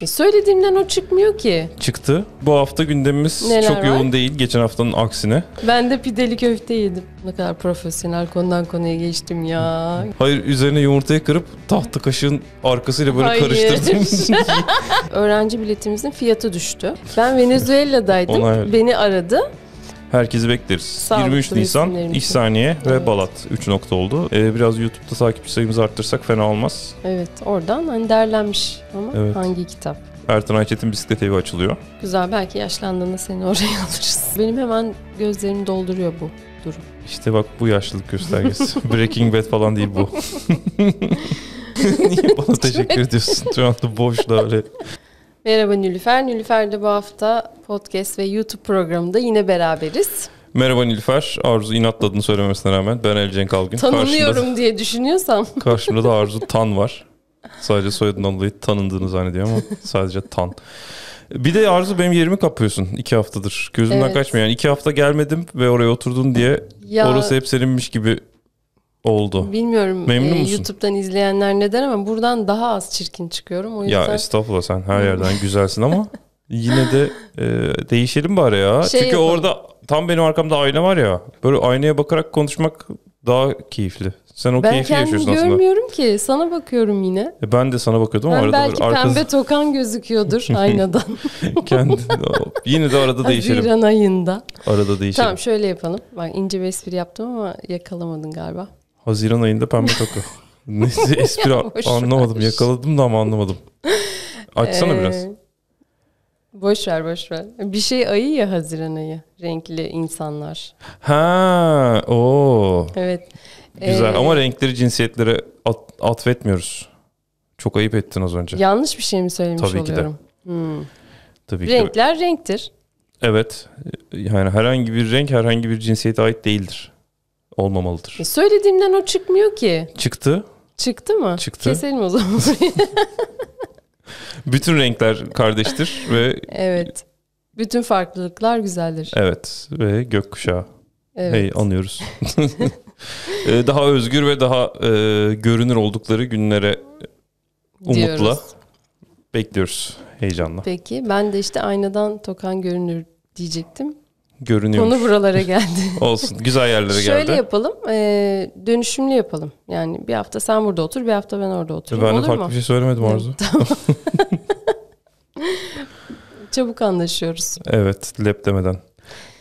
E söylediğimden o çıkmıyor ki. Çıktı. Bu hafta gündemimiz Neler çok var? yoğun değil geçen haftanın aksine. Ben de pideli köfte yedim. Ne kadar profesyonel konudan konuya geçtim ya. Hayır üzerine yumurtayı kırıp tahta kaşığın arkasıyla böyle Hayır. karıştırdım. Öğrenci biletimizin fiyatı düştü. Ben Venezuela'daydım. Beni aradı. Herkesi bekleriz. Sağlıklı 23 Nisan, İhsaniye evet. ve Balat 3 nokta oldu. Ee, biraz YouTube'da takipçi sayımızı arttırsak fena olmaz. Evet oradan hani derlenmiş ama evet. hangi kitap? Ertan Ayçet'in bisiklet evi açılıyor. Güzel belki yaşlandığında seni oraya alırız. Benim hemen gözlerimi dolduruyor bu durum. İşte bak bu yaşlılık göstergesi. Breaking Bad falan değil bu. Niye bana teşekkür ediyorsun? Şu anda boşla öyle Merhaba Nülüfer. de bu hafta podcast ve YouTube programında yine beraberiz. Merhaba Nilüfer. Arzu inatladığını adını söylememesine rağmen ben Ali Cenk Algün. Tanınıyorum karşımda, diye düşünüyorsam. Karşımda da Arzu Tan var. Sadece soyadından dolayı tanındığını zannediyor ama sadece Tan. Bir de Arzu benim yerimi kapıyorsun iki haftadır. Gözümden evet. kaçmıyor. Yani iki hafta gelmedim ve oraya oturdun diye ya, orası hep seninmiş gibi oldu. Bilmiyorum Memnun e, musun? YouTube'dan izleyenler neden ama buradan daha az çirkin çıkıyorum. O yüzden... Ya estağfurullah sen her yerden güzelsin ama yine de e, değişelim bari ya. Şey Çünkü yapalım. orada tam benim arkamda ayna var ya. Böyle aynaya bakarak konuşmak daha keyifli. Sen o ben keyifli yaşıyorsun aslında. Ben kendimi görmüyorum ki. Sana bakıyorum yine. E ben de sana bakıyordum ama arada belki arkası... pembe tokan gözüküyordur aynadan. Kendi, yine de arada değişelim. Haziran ayında. Arada değişelim. Tamam şöyle yapalım. Bak ince bir espri yaptım ama yakalamadın galiba. Haziran ayında pembe takı. Neyse espri anlamadım. Yakaladım da ama anlamadım. Açsana Ee, biraz. Boş ver boş ver. Bir şey ayı ya Haziran ayı. Renkli insanlar. Ha, o Evet. güzel Ee, ama renkleri cinsiyetlere at- atfetmiyoruz. Çok ayıp ettin az önce. Yanlış bir şey mi söylemiş Tabii ki de. Hmm. Tabii ki. Renkler renktir. Evet. Yani herhangi bir renk herhangi bir cinsiyete ait değildir olmamalıdır. E söylediğimden o çıkmıyor ki. Çıktı. Çıktı mı? Çıktı. Keselim o zaman. Bütün renkler kardeştir ve... Evet. Bütün farklılıklar güzeldir. Evet ve gökkuşağı. Evet. Hey anıyoruz. E, daha özgür ve daha e, görünür oldukları günlere umutla Diyoruz. bekliyoruz heyecanla. Peki ben de işte aynadan tokan görünür diyecektim görünüyor. Konu buralara geldi. Olsun güzel yerlere geldi. Şöyle yapalım e, dönüşümlü yapalım. Yani bir hafta sen burada otur bir hafta ben orada oturayım. Ben de Olur farklı mu? bir şey söylemedim Arzu. tamam. Çabuk anlaşıyoruz. Evet lep demeden.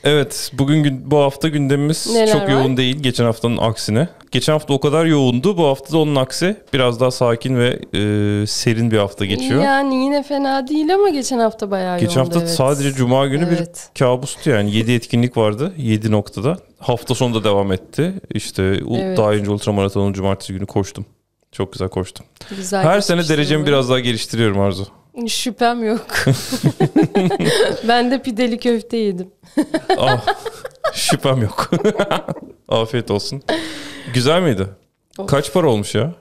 Evet bugün bu hafta gündemimiz Neler çok var? yoğun değil geçen haftanın aksine. Geçen hafta o kadar yoğundu bu hafta da onun aksi biraz daha sakin ve e, serin bir hafta geçiyor. Yani yine fena değil ama geçen hafta bayağı geçen yoğundu. Geçen hafta evet. sadece cuma günü evet. bir kabustu yani 7 etkinlik vardı 7 noktada. Hafta sonu da devam etti İşte evet. daha önce ultramaratonun cumartesi günü koştum. Çok güzel koştum. Güzel Her sene derecemi biraz daha geliştiriyorum Arzu. Şüphem yok. ben de pideli köfte yedim. oh, şüphem yok. Afiyet olsun. Güzel miydi? Of. Kaç para olmuş ya?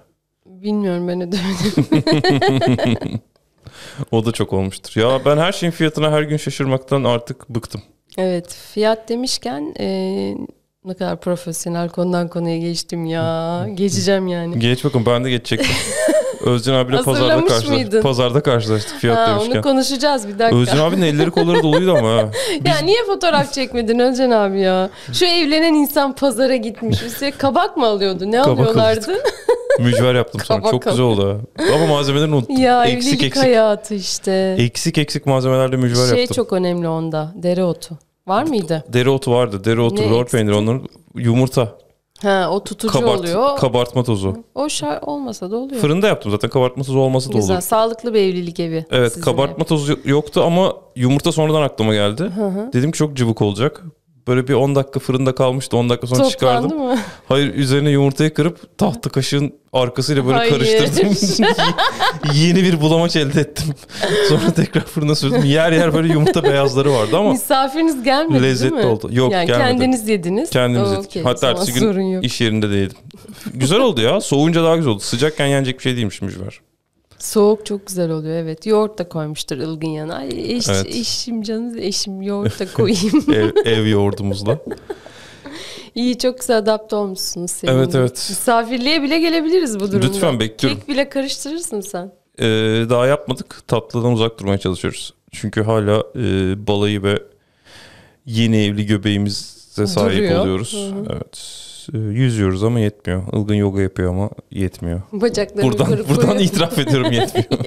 Bilmiyorum ben ödemedim. o da çok olmuştur. Ya ben her şeyin fiyatına her gün şaşırmaktan artık bıktım. Evet fiyat demişken e, ne kadar profesyonel konudan konuya geçtim ya. Geçeceğim yani. Geç bakın ben de geçecektim. Özcan abiyle pazarda Hazırlamış mıydın? Pazarda karşılaştık fiyat Ha, demişken. onu konuşacağız bir dakika. Özcan abinin elleri kolları doluydu ama. ha. Ya niye fotoğraf çekmedin Özcan abi ya? Şu evlenen insan pazara gitmiş. Üstelik kabak mı alıyordu? Ne Kabak alıyorlardı? Mücver yaptım sonra. Kabak Çok güzel oldu. Ama malzemelerini unuttum. ya eksik evlilik eksik. hayatı işte. Eksik eksik malzemelerle mücver şey yaptım. çok önemli onda. Dereotu. Var mıydı? Dereotu vardı. Dereotu, ne rol peyniri onların yumurta. Ha o tutucu Kabart, oluyor. Kabartma tozu. O şey olmasa da oluyor. Fırında yaptım zaten kabartma tozu olmasa da Güzel, olur. Güzel sağlıklı bir evlilik evi. Evet sizinle. kabartma tozu yoktu ama yumurta sonradan aklıma geldi. Hı hı. Dedim ki çok cıvık olacak. Böyle bir 10 dakika fırında kalmıştı. 10 dakika sonra Toplandı çıkardım. Mı? Hayır üzerine yumurtayı kırıp tahta kaşığın arkasıyla böyle Hayır. karıştırdım. Yeni bir bulamaç elde ettim. Sonra tekrar fırına sürdüm. Yer yer böyle yumurta beyazları vardı ama. Misafiriniz gelmedi lezzetli değil mi? oldu. Yok yani gelmedi. Kendiniz yediniz. Kendimiz yedik. Hatta ertesi gün iş yerinde de yedim. güzel oldu ya. Soğunca daha güzel oldu. Sıcakken yenecek bir şey değilmiş mücver. Soğuk çok güzel oluyor evet. Yoğurt da koymuştur ılgın yana. Eş, evet. Eşim canım eşim yoğurt da koyayım. ev, ev yoğurdumuzla. İyi çok güzel adapte olmuşsunuz senin. Evet evet. Misafirliğe bile gelebiliriz bu durumda. Lütfen bekliyorum. Kek bile karıştırırsın sen. Ee, daha yapmadık. Tatlıdan uzak durmaya çalışıyoruz. Çünkü hala e, balayı ve yeni evli göbeğimize sahip Duruyor. oluyoruz. Hı-hı. Evet. E, yüzüyoruz ama yetmiyor. Ilgın yoga yapıyor ama yetmiyor. Bacaklarını buradan, kırıp Buradan koyuyor. itiraf ediyorum yetmiyor.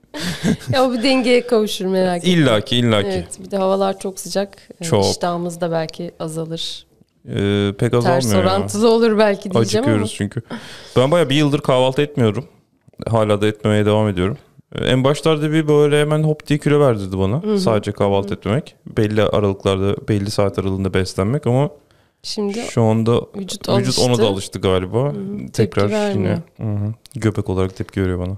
ya bir dengeye kavuşur merak etme. İlla ki illa ki. Evet, bir de havalar çok sıcak. Çok. İştahımız da belki azalır. Ee, pek azalmıyor Ters orantılı ya. olur belki diyeceğim Acıkıyoruz ama. çünkü. Ben baya bir yıldır kahvaltı etmiyorum. Hala da etmemeye devam ediyorum. Ee, en başlarda bir böyle hemen hop diye kilo verdirdi bana. Hı-hı. Sadece kahvaltı Hı-hı. etmemek. Belli aralıklarda, belli saat aralığında beslenmek ama Şimdi şu anda vücut, vücut ona da alıştı galiba. Hı-hı. Tekrar tepki yine hı-hı. göbek olarak tepki veriyor bana.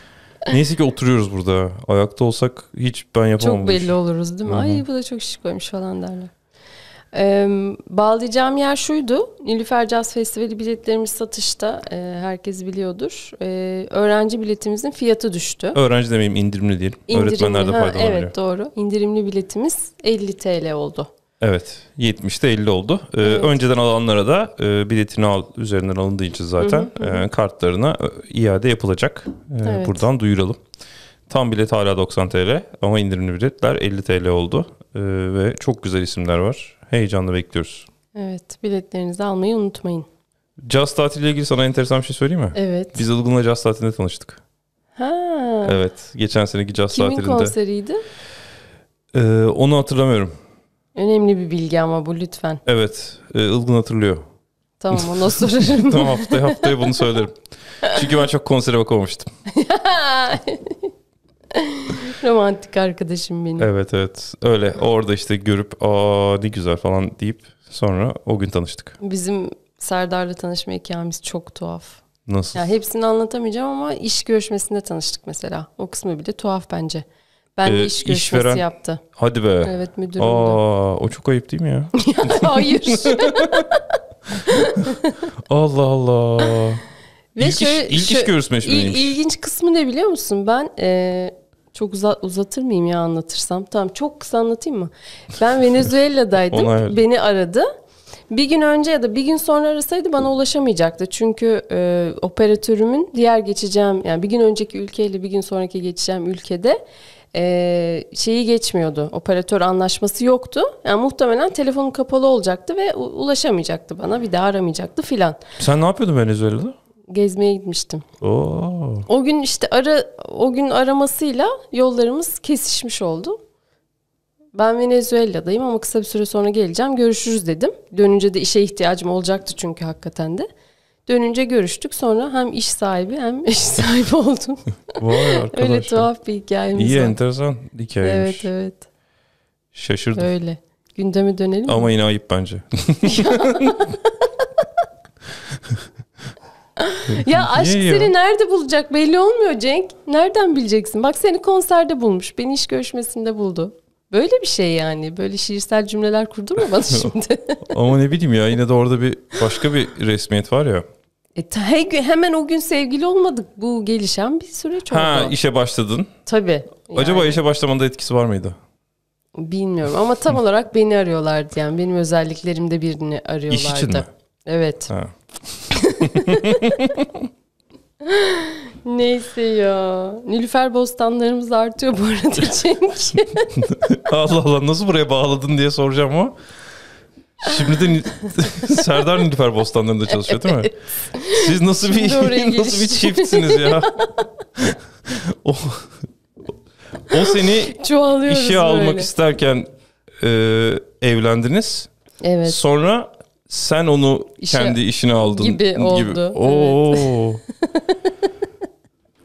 Neyse ki oturuyoruz burada. Ayakta olsak hiç ben yapamam. Çok belli oluruz değil mi? Hı-hı. Ay bu da çok şık koymuş falan derler. Ee, bağlayacağım yer şuydu. Nilüfer Jazz Festivali biletlerimiz satışta. Ee, herkes biliyordur. Ee, öğrenci biletimizin fiyatı düştü. Öğrenci demeyeyim indirimli değil. İndirimli, Öğretmenlerde ha, faydalanıyor. Evet doğru. İndirimli biletimiz 50 TL oldu. Evet 70'te 50 oldu. Ee, evet. Önceden alanlara da e, biletini al üzerinden alındığı için zaten hı hı hı. E, kartlarına e, iade yapılacak. E, evet. Buradan duyuralım. Tam bilet hala 90 TL ama indirimli biletler 50 TL oldu. E, ve çok güzel isimler var. Heyecanla bekliyoruz. Evet biletlerinizi almayı unutmayın. Jazz tatiliyle ilgili sana enteresan bir şey söyleyeyim mi? Evet. Biz Ilgın'la jazz tatilinde tanıştık. Ha. Evet. Geçen seneki jazz Kimin tatilinde. Kimin konseriydi? Ee, onu hatırlamıyorum. Önemli bir bilgi ama bu lütfen. Evet. E, Ilgın hatırlıyor. Tamam ona sorarım. tamam haftaya, haftaya bunu söylerim. Çünkü ben çok konsere bakamamıştım. Romantik arkadaşım benim. Evet evet. Öyle orada işte görüp aa ne güzel falan deyip sonra o gün tanıştık. Bizim Serdar'la tanışma hikayemiz çok tuhaf. Nasıl? Ya hepsini anlatamayacağım ama iş görüşmesinde tanıştık mesela. O kısmı bile tuhaf bence. Ben e, iş görüşmesi işveren... yaptı. Hadi be. Evet müdürüm. Aa, o çok ayıp değil mi ya? Hayır. Allah Allah. Ve ilk şöyle, iş, ilk şöyle, iş görüşmesi il, İlginç kısmı ne biliyor musun? Ben e, çok uza, uzatır mıyım ya anlatırsam? Tamam çok kısa anlatayım mı? Ben Venezuela'daydım. beni aradı. Bir gün önce ya da bir gün sonra arasaydı bana ulaşamayacaktı. Çünkü e, operatörümün diğer geçeceğim yani bir gün önceki ülkeyle bir gün sonraki geçeceğim ülkede e, şeyi geçmiyordu. Operatör anlaşması yoktu. Yani muhtemelen telefonu kapalı olacaktı ve ulaşamayacaktı bana. Bir daha aramayacaktı filan. Sen ne yapıyordun Venezuela'da? Gezmeye gitmiştim. Oo. O gün işte ara o gün aramasıyla yollarımız kesişmiş oldu. Ben Venezuela'dayım ama kısa bir süre sonra geleceğim. Görüşürüz dedim. Dönünce de işe ihtiyacım olacaktı çünkü hakikaten de. Dönünce görüştük. Sonra hem iş sahibi hem eş sahibi oldum. Vay arkadaş. Öyle tuhaf bir hikayemiz İyi var. enteresan hikayeymiş. Evet evet. Şaşırdım. Öyle. Gündeme dönelim Ama mi? yine ayıp bence. ya aşk Niye seni nerede bulacak belli olmuyor Cenk. Nereden bileceksin? Bak seni konserde bulmuş. Beni iş görüşmesinde buldu. Böyle bir şey yani. Böyle şiirsel cümleler kurdu mu bana şimdi? Ama ne bileyim ya yine de orada bir başka bir resmiyet var ya. E, hemen o gün sevgili olmadık. Bu gelişen bir süreç oldu. Ha işe başladın. Tabii. Acaba yani. işe başlamanda etkisi var mıydı? Bilmiyorum ama tam olarak beni arıyorlardı yani. Benim özelliklerimde birini arıyorlardı. İş için mi? Evet. Ha. Neyse ya. Nilüfer bostanlarımız artıyor bu arada çünkü. Allah Allah nasıl buraya bağladın diye soracağım ama. Şimdi de Serdar Nilüfer Bostanları'nda çalışıyor değil mi? Evet. Siz nasıl bir nasıl bir çiftsiniz ya? o, o seni Çoğalıyoruz işe böyle. almak isterken e, evlendiniz. Evet. Sonra sen onu İşe kendi işine aldın gibi oldu. Oo.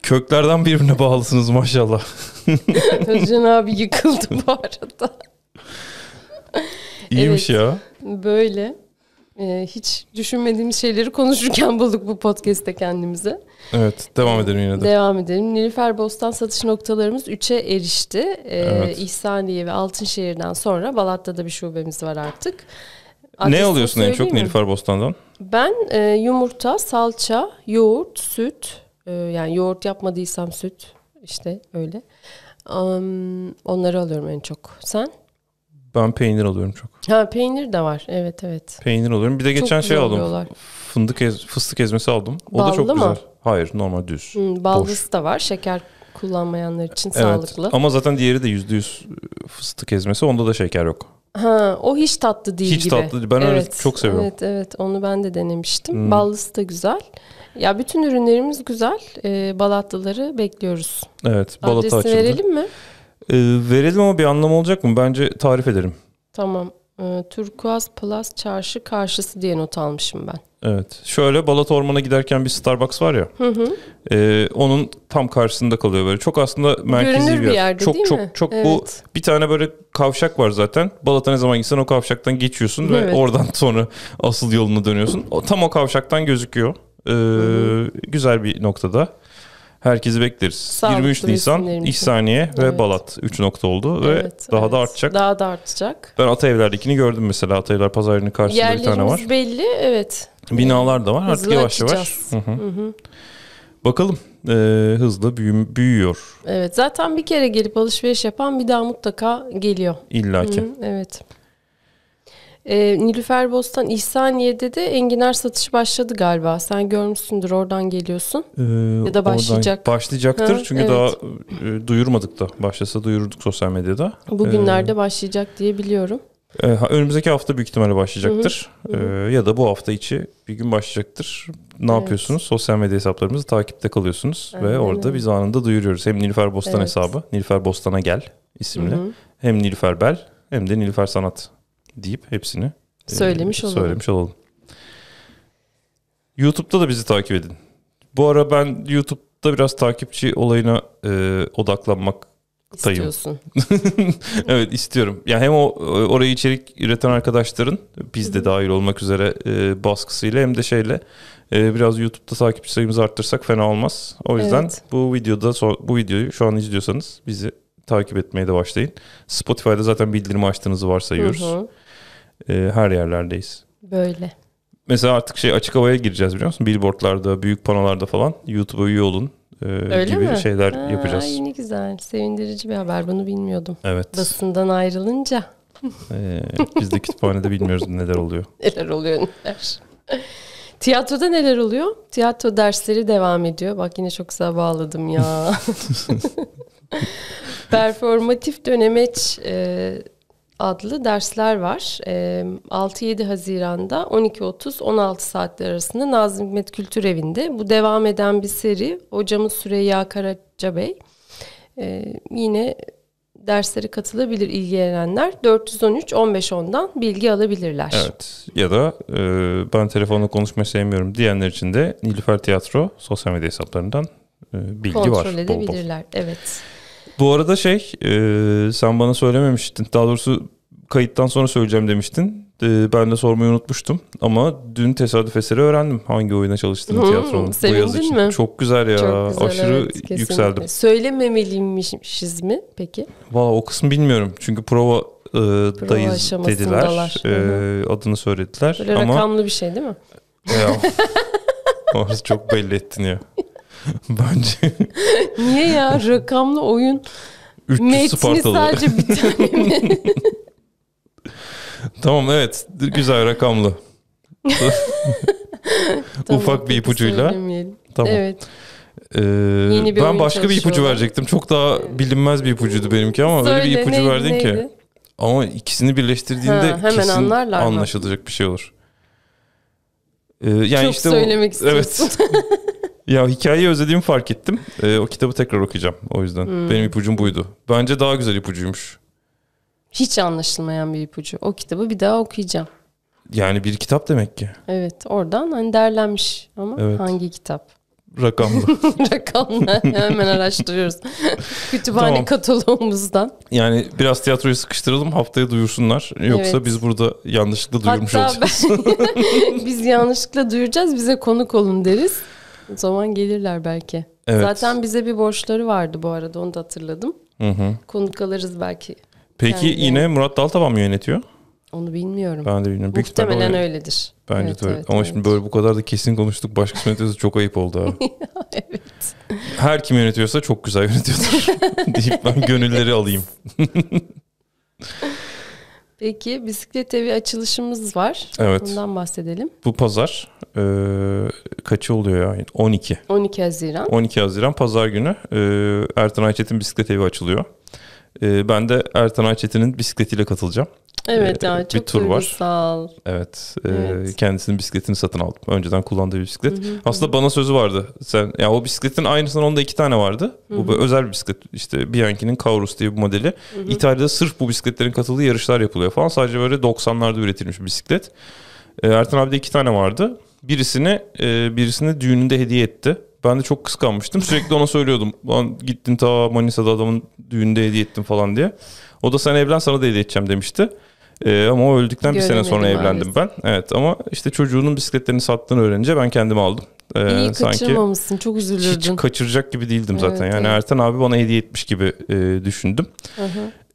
Köklerden birbirine bağlısınız maşallah. Özcan abi yıkıldı bu arada. İyiymiş evet, ya. Böyle. Ee, hiç düşünmediğimiz şeyleri konuşurken bulduk bu podcast'te kendimize. Evet, devam edelim yine de. Devam edelim. Nilüfer Bostan satış noktalarımız 3'e erişti. Ee, evet. İhsaniye ve Altınşehir'den sonra Balat'ta da bir şubemiz var artık. Adresini ne alıyorsun en çok mi? Nilüfer Bostan'dan? Ben e, yumurta, salça, yoğurt, süt. E, yani yoğurt yapmadıysam süt. işte öyle. Um, onları alıyorum en çok. Sen? Ben peynir alıyorum çok. Ha peynir de var. Evet evet. Peynir alıyorum. Bir de çok geçen şey aldım. Fındık ez, fıstık ezmesi aldım. O ballı da çok mı? güzel. Hayır normal düz. Hmm, ballısı Boş. da var. Şeker kullanmayanlar için evet. sağlıklı. Ama zaten diğeri de yüzde yüz e, fıstık ezmesi. Onda da şeker yok. Ha, o hiç tatlı değil hiç gibi. Hiç tatlı değil. Ben evet, öyle çok seviyorum. Evet evet onu ben de denemiştim. Hmm. Ballısı da güzel. Ya bütün ürünlerimiz güzel. E, Balatlıları bekliyoruz. Evet Balat'a açıldı. verelim mi? E, verelim ama bir anlam olacak mı? Bence tarif ederim. Tamam. E, Turkuaz Plus Çarşı karşısı diye not almışım ben. Evet. Şöyle Balat Orman'a giderken bir Starbucks var ya. Hı hı. E, onun tam karşısında kalıyor böyle. Çok aslında merkezi Görünür bir yer. yerde, çok değil çok mi? çok evet. bu bir tane böyle kavşak var zaten. Balat'a ne zaman gitsen o kavşaktan geçiyorsun evet. ve oradan sonra asıl yoluna dönüyorsun. O, tam o kavşaktan gözüküyor. Ee, güzel bir noktada. Herkesi bekleriz. Sağlıklı 23 Nisan, İhsaniye evet. ve Balat 3 nokta oldu ve daha evet. da artacak. Daha da artacak. Ben Atayevler'dekini gördüm mesela. Atayevler pazarının karşısında Yerlerimiz bir tane var. belli, evet. Binalar da var Hızlı artık yavaş açacağız. yavaş. Hı -hı. Hı -hı. Bakalım e, hızla büyü, büyüyor. Evet zaten bir kere gelip alışveriş yapan bir daha mutlaka geliyor. İlla ki. Evet. E, Nilüfer Bostan İhsaniye'de de enginar satışı başladı galiba. Sen görmüşsündür oradan geliyorsun. Ee, ya da başlayacak. Başlayacaktır ha, çünkü evet. daha e, duyurmadık da. Başlasa duyururduk sosyal medyada. Bugünlerde ee, başlayacak diye biliyorum. E, önümüzdeki hafta büyük ihtimalle başlayacaktır. Hı hı. E, ya da bu hafta içi bir gün başlayacaktır. Ne evet. yapıyorsunuz? Sosyal medya hesaplarımızı takipte kalıyorsunuz Aynen. ve orada biz anında duyuruyoruz. Hem Nilüfer Bostan evet. hesabı, Nilüfer Bostan'a gel isimli. Hı hı. Hem Nilüfer Bel hem de Nilüfer Sanat deyip hepsini e, söylemiş, e, olalım. söylemiş olalım. YouTube'da da bizi takip edin. Bu ara ben YouTube'da biraz takipçi olayına e, odaklanmak İstiyorsun. evet istiyorum. Yani hem o e, orayı içerik üreten arkadaşların biz de dahil olmak üzere e, baskısıyla hem de şeyle e, biraz YouTube'da takipçi sayımızı arttırsak fena olmaz. O yüzden evet. bu videoda bu videoyu şu an izliyorsanız bizi takip etmeye de başlayın. Spotify'da zaten bildirim açtığınızı varsayıyoruz. Hı hı. Ee, her yerlerdeyiz. Böyle. Mesela artık şey açık havaya gireceğiz biliyor musun? Billboardlarda, büyük panolarda falan YouTube'a üye olun e, gibi mi? şeyler ha, yapacağız. Ay ne güzel. Sevindirici bir haber. Bunu bilmiyordum. Evet. Basından ayrılınca. ee, biz de kütüphanede bilmiyoruz neler oluyor. Neler oluyor neler. Tiyatroda neler oluyor? Tiyatro dersleri devam ediyor. Bak yine çok güzel bağladım ya. Performatif dönemeç e, adlı dersler var. E, 6-7 Haziran'da 12.30-16 saatler arasında Nazım Hikmet Kültür Evi'nde. Bu devam eden bir seri. Hocamız Süreyya Karacabey. E, yine derslere katılabilir ilgilenenler 413 15 10'dan bilgi alabilirler. Evet ya da e, ben telefonla konuşmayı sevmiyorum diyenler için de Nilüfer Tiyatro sosyal medya hesaplarından e, bilgi Kontrol var. Kontrol edebilirler bol bol. evet. Bu arada şey e, sen bana söylememiştin. Daha doğrusu kayıttan sonra söyleyeceğim demiştin. E, ben de sormayı unutmuştum. Ama dün tesadüf eseri öğrendim hangi oyuna çalıştığını hmm, tiyatronun. Bu Mi? Çok güzel ya. Çok güzel, Aşırı evet, yükseldim. Söylememeliymişiz mi peki? Valla o kısmı bilmiyorum. Çünkü prova e, dayız dediler. E, adını söylediler. Böyle Ama, rakamlı bir şey değil mi? Ya, orası çok belli ettin ya. Bence. Niye ya? Rakamlı oyun 300 metni Spartalı. sadece bir tane mi? tamam evet. Güzel rakamlı. tamam, Ufak bir ipucuyla. Tamam. Evet. Ee, bir ben başka bir ipucu verecektim. Çok daha bilinmez bir ipucuydu benimki ama Söyle, öyle bir ipucu neydi, verdin neydi? ki. Ama ikisini birleştirdiğinde ha, kesin anlarlar anlaşılacak mı? bir şey olur. Ee, yani Çok işte söylemek o, istiyorsun. Evet. Ya hikayeyi özlediğimi fark ettim. Ee, o kitabı tekrar okuyacağım o yüzden. Hmm. Benim ipucum buydu. Bence daha güzel ipucuymuş. Hiç anlaşılmayan bir ipucu. O kitabı bir daha okuyacağım. Yani bir kitap demek ki. Evet oradan hani derlenmiş ama evet. hangi kitap? Rakamlı. Rakamlı hemen araştırıyoruz. Kütüphane tamam. kataloğumuzdan. Yani biraz tiyatroyu sıkıştıralım haftaya duyursunlar. Yoksa evet. biz burada yanlışlıkla duyurmuş Hatta olacağız. Ben... biz yanlışlıkla duyuracağız bize konuk olun deriz. Zaman gelirler belki. Evet. Zaten bize bir borçları vardı bu arada onu da hatırladım. Hı hı. Konuk alırız belki. Peki Kendine. yine Murat Daltaban mı yönetiyor? Onu bilmiyorum. Ben de bilmiyorum. Büyük Muhtemelen öyle. öyledir. Bence evet, de öyle. Evet, Ama evet. şimdi böyle bu kadar da kesin konuştuk. Başka şey yönetiyorsa çok ayıp oldu ha. evet. Her kim yönetiyorsa çok güzel yönetiyordur. deyip ben gönülleri alayım. Peki bisiklet evi açılışımız var. Evet. Bundan bahsedelim. Bu pazar e, kaçı oluyor ya? 12. 12 Haziran. 12 Haziran pazar günü e, Ertan Ayçetin bisiklet evi açılıyor. E, ben de Ertan Ayçetin'in bisikletiyle katılacağım. Evet ee, ya çok bir tur duygusal. var. Evet, evet. E, kendisinin bisikletini satın aldım. Önceden kullandığı bir bisiklet. Hı hı. Aslında bana sözü vardı. Sen ya o bisikletin aynısından onda iki tane vardı. Hı hı. Bu özel bir bisiklet. İşte Bianchi'nin Kaurus diye bir modeli. Hı hı. İtalya'da sırf bu bisikletlerin katıldığı yarışlar yapılıyor falan. Sadece böyle 90'larda üretilmiş bir bisiklet. E, Ertan abi de iki tane vardı. Birisini e, birisini düğününde hediye etti. Ben de çok kıskanmıştım. Sürekli ona söylüyordum. Ben gittin ta Manisa'da adamın düğünde hediye ettim falan diye. O da sen evlen sana da hediye edeceğim demişti. E, ama o öldükten Göremedim bir sene sonra evlendim ben. Evet ama işte çocuğunun bisikletlerini sattığını öğrenince ben kendim aldım. Ee, İyi sanki kaçırmamışsın çok üzülürdün. Hiç kaçıracak gibi değildim evet, zaten. Yani evet. Ertan abi bana hediye etmiş gibi e, düşündüm.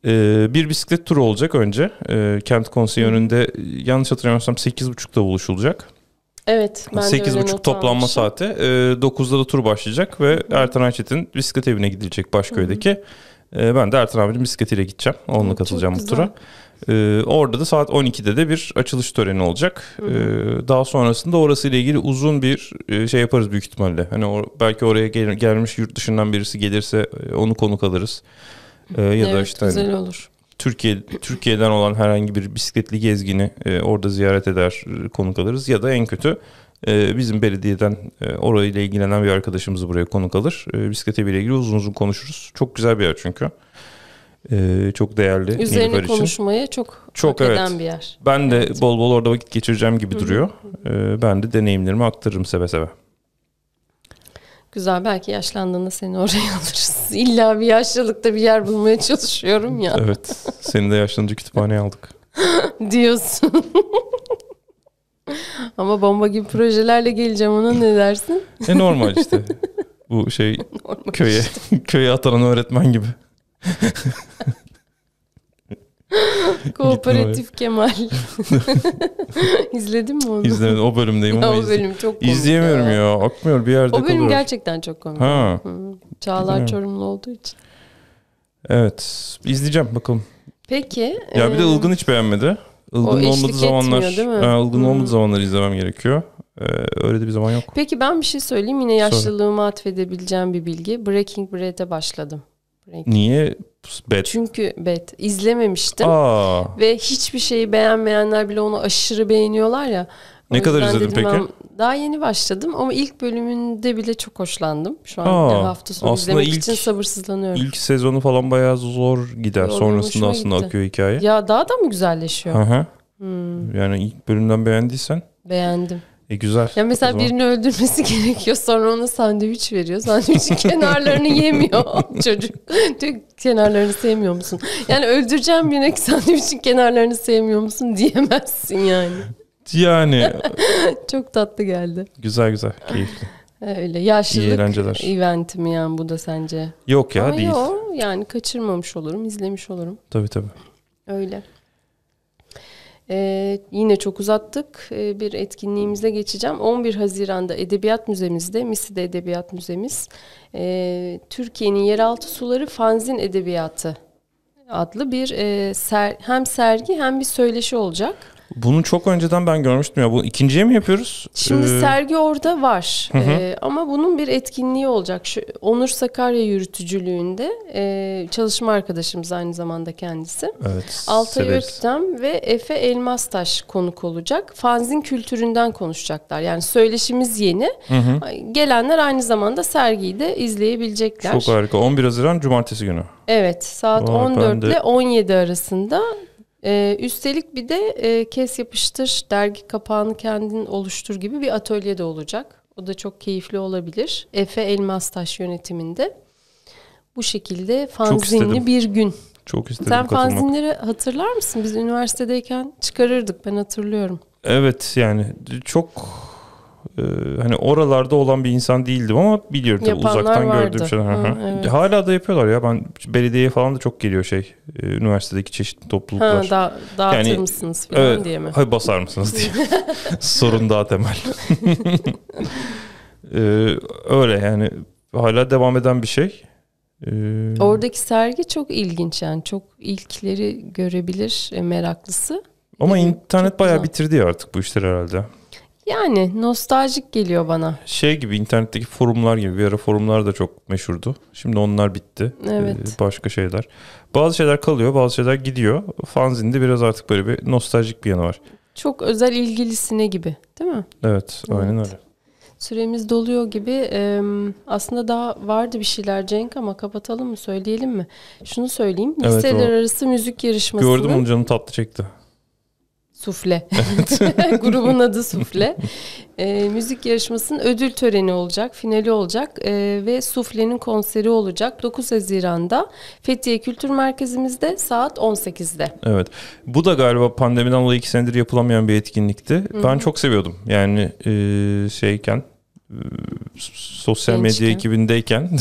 Ee, bir bisiklet turu olacak önce. Ee, Kent Konseyi önünde yanlış hatırlamıyorsam 8.30'da buluşulacak. Evet. Sekiz buçuk toplanma almışım. saati. Ee, 9'da da tur başlayacak ve Hı-hı. Ertan Ayçetin bisiklet evine gidilecek Başköy'deki. Hı-hı. Ee, ben de Ertan abinin bisikletiyle gideceğim. Onunla katılacağım bu tura. Ee, orada da saat 12'de de bir açılış töreni olacak. Ee, daha sonrasında orası ile ilgili uzun bir e, şey yaparız büyük ihtimalle. Hani or- belki oraya gel- gelmiş yurt dışından birisi gelirse e, onu konuk alırız. Ee, ya evet, da işte hani güzel hani, olur. Türkiye Türkiye'den olan herhangi bir bisikletli gezgini e, orada ziyaret eder, e, konuk alırız ya da en kötü bizim belediyeden e, orayla ilgilenen bir arkadaşımızı buraya konuk alır. bisiklete ile ilgili uzun uzun konuşuruz. Çok güzel bir yer çünkü. Ee, çok değerli. Üzerine Nilüfer konuşmaya için. çok çok evet. eden bir yer. Ben de evet. bol bol orada vakit geçireceğim gibi duruyor. Ee, ben de deneyimlerimi aktarırım seve seve. Güzel belki yaşlandığında seni oraya alırız. İlla bir yaşlılıkta bir yer bulmaya çalışıyorum ya. Evet. Seni de yaşlanınca kütüphaneye aldık. Diyorsun. Ama bomba gibi projelerle geleceğim ona ne dersin? e normal işte. Bu şey normal köye işte. köye atanan öğretmen gibi. Kooperatif Kemal. İzledin mi onu? İzlemedim. O bölümdeyim ama o bölüm çok komik izleyemiyorum ya. ya. Akmıyor bir yerde O bölüm kalıyor. gerçekten çok komik. Ha. Hı. Çağlar Bilmiyorum. Çorumlu olduğu için. Evet. izleyeceğim bakalım. Peki. Ya bir de Ilgın hiç beğenmedi. Ilgın olmadığı zamanlar, değil mi? Ilgın hmm. olmadığı zamanlar izlemem gerekiyor. öyle de bir zaman yok. Peki ben bir şey söyleyeyim. Yine yaşlılığıma atfedebileceğim bir bilgi. Breaking Bread'e başladım. Breaking. Niye bet? Çünkü bet. izlememiştim Aa. Ve hiçbir şeyi beğenmeyenler bile onu aşırı beğeniyorlar ya. ne kadar izledin peki? Ben daha yeni başladım ama ilk bölümünde bile çok hoşlandım. Şu an Aa, hafta sonu izlemek ilk, için sabırsızlanıyorum. İlk sezonu falan bayağı zor gider. Zor Sonrasında aslında gitti. akıyor hikaye. Ya daha da mı güzelleşiyor? Hı hı. Hmm. Yani ilk bölümden beğendiysen. Beğendim. E güzel. Ya mesela birini öldürmesi gerekiyor. Sonra ona sandviç veriyor. Sandviçin kenarlarını yemiyor çocuk. Diyor kenarlarını sevmiyor musun? Yani öldüreceğim birine sandviçin kenarlarını sevmiyor musun diyemezsin yani. Yani. Çok tatlı geldi. Güzel güzel. Keyifli. Öyle yaşlılık eğlenceler. eventi mi yani bu da sence? Yok ya Ama değil. Yok yani kaçırmamış olurum, izlemiş olurum. Tabii tabii. Öyle. Ee, yine çok uzattık. Ee, bir etkinliğimize geçeceğim. 11 Haziran'da Edebiyat Müzemizde, Misi'de Edebiyat Müzemiz, e, Türkiye'nin Yeraltı Suları Fanzin Edebiyatı adlı bir e, ser, hem sergi hem bir söyleşi olacak. Bunu çok önceden ben görmüştüm ya. Bu ikinciye mi yapıyoruz? Şimdi ee... sergi orada var. Hı hı. Ee, ama bunun bir etkinliği olacak. Şu, Onur Sakarya yürütücülüğünde e, çalışma arkadaşımız aynı zamanda kendisi. Evet. Altay Öktem ve Efe Elmastaş konuk olacak. Fanzin kültüründen konuşacaklar. Yani söyleşimiz yeni. Hı hı. Gelenler aynı zamanda sergiyi de izleyebilecekler. Çok harika. 11 Haziran Cumartesi günü. Evet. Saat Aa, 14 ile de... 17 arasında ee, üstelik bir de e, kes yapıştır, dergi kapağını kendin oluştur gibi bir atölye de olacak. O da çok keyifli olabilir. Efe Elmastaş yönetiminde. Bu şekilde fanzinli bir gün. Çok istedim Sen katılmak. fanzinleri hatırlar mısın? Biz üniversitedeyken çıkarırdık ben hatırlıyorum. Evet yani çok ee, hani oralarda olan bir insan değildim ama biliyorum tabii uzaktan vardı. gördüğüm şeyler. Ha, evet. Hala da yapıyorlar ya. Ben belediyeye falan da çok geliyor şey. E, üniversitedeki çeşitli topluluklar. Ha, da, dağıtır yani, mısınız falan evet, diye mi? Hayır basar mısınız diye. Sorun daha temel. ee, öyle yani hala devam eden bir şey. Ee... Oradaki sergi çok ilginç yani çok ilkleri görebilir e, meraklısı. Ama internet bayağı bitirdi artık bu işler herhalde. Yani nostaljik geliyor bana. Şey gibi internetteki forumlar gibi bir ara forumlar da çok meşhurdu. Şimdi onlar bitti. Evet. Ee, başka şeyler. Bazı şeyler kalıyor bazı şeyler gidiyor. Fanzinde biraz artık böyle bir nostaljik bir yanı var. Çok özel ilgilisine gibi değil mi? Evet, evet. aynen öyle. Süremiz doluyor gibi. Ee, aslında daha vardı bir şeyler Cenk ama kapatalım mı söyleyelim mi? Şunu söyleyeyim. Listeler evet, o... arası müzik yarışması. Gördüm onu canım tatlı çekti. Sufle. Evet. Grubun adı Sufle. E, müzik yarışmasının ödül töreni olacak, finali olacak e, ve Sufle'nin konseri olacak 9 Haziran'da Fethiye Kültür Merkezimizde saat 18'de. Evet. Bu da galiba pandemiden dolayı iki senedir yapılamayan bir etkinlikti. Hı-hı. Ben çok seviyordum. Yani e, şeyken e, sosyal Gençken. medya ekibindeyken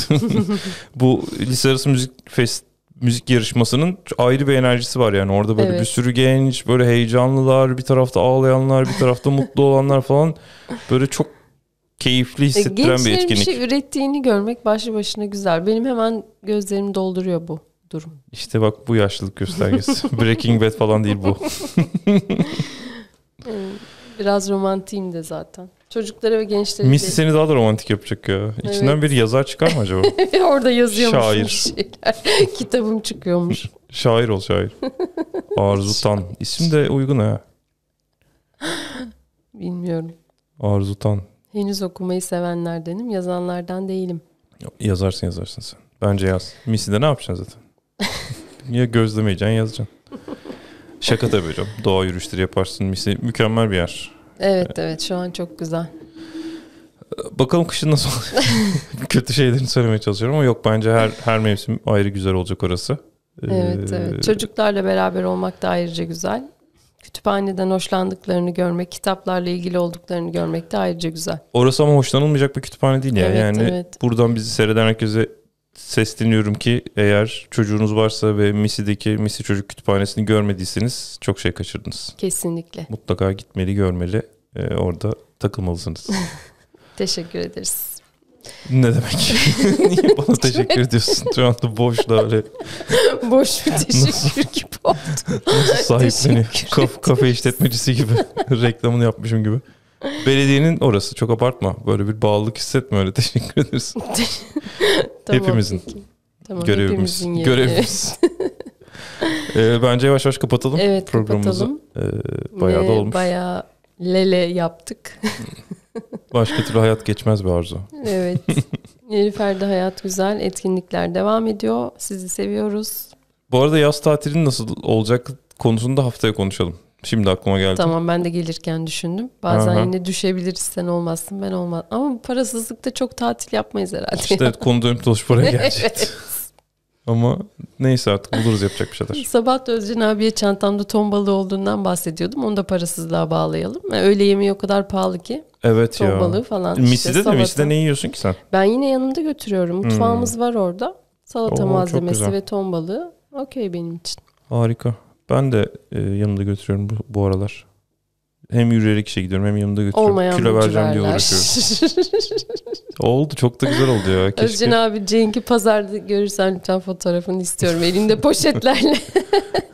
bu lise arası müzik fest müzik yarışmasının ayrı bir enerjisi var yani orada böyle evet. bir sürü genç böyle heyecanlılar bir tarafta ağlayanlar bir tarafta mutlu olanlar falan böyle çok keyifli e, hissettiren Gençlerin bir etkinlik. Gençlerin bir şey ürettiğini görmek başlı başına güzel. Benim hemen gözlerimi dolduruyor bu durum. İşte bak bu yaşlılık göstergesi. Breaking Bad falan değil bu. Biraz romantiyim de zaten. Çocuklara ve gençlere. Misi seni daha da romantik yapacak ya. İçinden bir yazar çıkar mı acaba? Orada yazıyormuş Şair. Kitabım çıkıyormuş. şair ol şair. Arzutan. İsim de uygun ha. Bilmiyorum. Arzutan. Henüz okumayı sevenlerdenim. Yazanlardan değilim. Yazarsın yazarsın sen. Bence yaz. Misi de ne yapacaksın zaten? ya gözlemeyeceksin yazacaksın. Şaka tabii hocam. Doğa yürüyüşleri yaparsın. Misi mükemmel bir yer. Evet evet şu an çok güzel. Bakalım kışın nasıl olacak. Kötü şeylerini söylemeye çalışıyorum ama yok bence her her mevsim ayrı güzel olacak orası. Evet, ee... evet. Çocuklarla beraber olmak da ayrıca güzel. Kütüphaneden hoşlandıklarını görmek, kitaplarla ilgili olduklarını görmek de ayrıca güzel. Orası ama hoşlanılmayacak bir kütüphane değil ya. Evet, yani evet. buradan bizi seyreden herkese sesleniyorum ki eğer çocuğunuz varsa ve Misi'deki Misi Çocuk Kütüphanesi'ni görmediyseniz çok şey kaçırdınız. Kesinlikle. Mutlaka gitmeli, görmeli. Ee, orada takılmalısınız. teşekkür ederiz. Ne demek? Niye bana teşekkür ediyorsun? Şu anda boş da öyle. boş bir teşekkür gibi oldu. Nasıl sahipleniyor? Kaf, kafe işletmecisi gibi. Reklamını yapmışım gibi. Belediyenin orası çok abartma. Böyle bir bağlılık hissetme öyle teşekkür ederiz. tamam, hepimizin. Tamam, görevimiz. Hepimizin görevimiz. ee, bence yavaş yavaş kapatalım evet, programımızı. Kapatalım. Ee, bayağı da olmuş. Bayağı lele yaptık. Başka türlü hayat geçmez bir arzu. Evet. Nilüfer'de hayat güzel, etkinlikler devam ediyor. Sizi seviyoruz. Bu arada yaz tatilinin nasıl olacak konusunda haftaya konuşalım. Şimdi aklıma geldi. Tamam ben de gelirken düşündüm. Bazen Aha. yine düşebiliriz sen olmazsın ben olmaz. Ama parasızlıkta çok tatil yapmayız herhalde. İşte ya. konu dönüp dolaş paraya gelecekti. Ama neyse artık buluruz yapacak bir şeyler. Sabah da Özcan abiye çantamda ton balığı olduğundan bahsediyordum. Onu da parasızlığa bağlayalım. E, öğle yemeği o kadar pahalı ki. Evet ton ya. Ton balığı falan. Miside işte, de miside ne yiyorsun ki sen? Ben yine yanımda götürüyorum. Mutfağımız hmm. var orada. Salata Oo, malzemesi ve ton balığı. Okey benim için. Harika. Ben de e, yanımda götürüyorum bu, bu aralar. Hem yürüyerek işe gidiyorum hem yanımda götürüyorum. Olmayan Kilo vereceğim diye uğraşıyorum. oldu çok da güzel oldu ya. Keşke. Özcan abi Cenk'i pazarda görürsen lütfen fotoğrafını istiyorum. Elinde poşetlerle.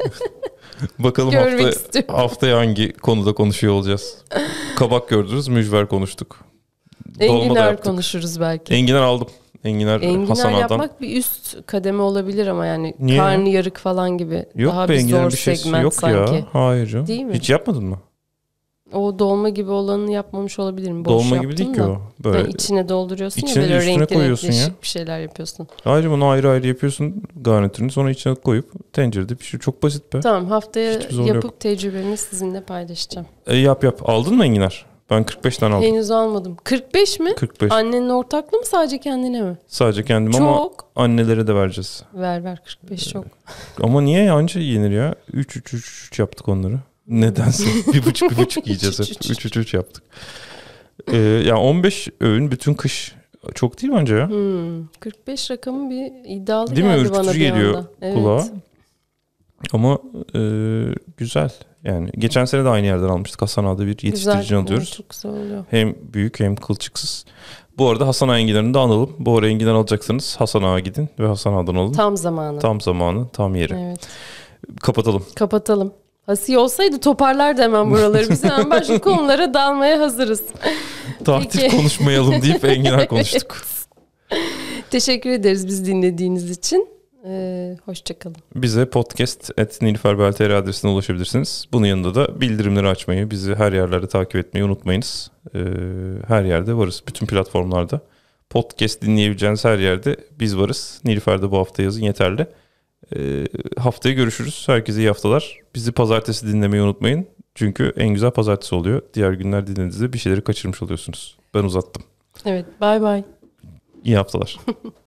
Bakalım Görmek hafta, istiyorum. haftaya hangi konuda konuşuyor olacağız. Kabak gördünüz, mücver konuştuk. Enginar konuşuruz belki. Enginar aldım. Enginar, e, enginar Hasan Adam. yapmak bir üst kademe olabilir ama yani Niye? karnı yarık falan gibi. Yok Daha be bir enginar zor bir şey yok sanki. ya. Hayır canım. Değil mi? Hiç yapmadın mı? O dolma gibi olanı yapmamış olabilirim. Boş dolma gibi değil da. ki o. Böyle yani içine dolduruyorsun içine ya böyle renkli koyuyorsun ya. bir şeyler yapıyorsun. Ayrıca bunu ayrı ayrı yapıyorsun garnitürünü sonra içine koyup tencerede pişir. Çok basit be. Tamam haftaya yapıp yok. tecrübemi sizinle paylaşacağım. E, yap yap. Aldın mı enginar? Ben 45 tane aldım. Henüz almadım. 45 mi? 45. Annenin ortaklı mı sadece kendine mi? Sadece kendim çok. ama annelere de vereceğiz. Ver ver 45 çok. ama niye anca yenir ya? 3 3 3 3 yaptık onları. Nedense bir buçuk bir buçuk yiyeceğiz 3 3 3 yaptık. Ee, ya yani 15 öğün bütün kış çok değil anca ya. Hmm, 45 rakamı bir iddialı değil geldi mi? Ürkütücü bana bir geliyor anda. Evet. Ama e, güzel. Yani geçen sene de aynı yerden almıştık. Hasan Ağa'da bir yetiştirici güzel, alıyoruz. Çok güzel oluyor. Hem büyük hem kılçıksız. Bu arada Hasan Ağa enginlerini de analım. Bu arada enginden alacaksanız Hasan Ağa'ya gidin ve Hasan Ağa'dan alın. Tam zamanı. Tam zamanı, tam yeri. Evet. Kapatalım. Kapatalım. Asiye olsaydı toparlar hemen buraları. Biz hemen başka konulara dalmaya hazırız. Tatil konuşmayalım deyip enginler konuştuk. Teşekkür ederiz biz dinlediğiniz için. Ee, Hoşçakalın. Bize podcast at nilüferbeltr adresine ulaşabilirsiniz. Bunun yanında da bildirimleri açmayı, bizi her yerlerde takip etmeyi unutmayınız. Ee, her yerde varız. Bütün platformlarda. Podcast dinleyebileceğiniz her yerde biz varız. Nilüfer'de bu hafta yazın yeterli. Ee, haftaya görüşürüz. Herkese iyi haftalar. Bizi pazartesi dinlemeyi unutmayın. Çünkü en güzel pazartesi oluyor. Diğer günler dinlediğinizde bir şeyleri kaçırmış oluyorsunuz. Ben uzattım. Evet. Bay bay. İyi haftalar.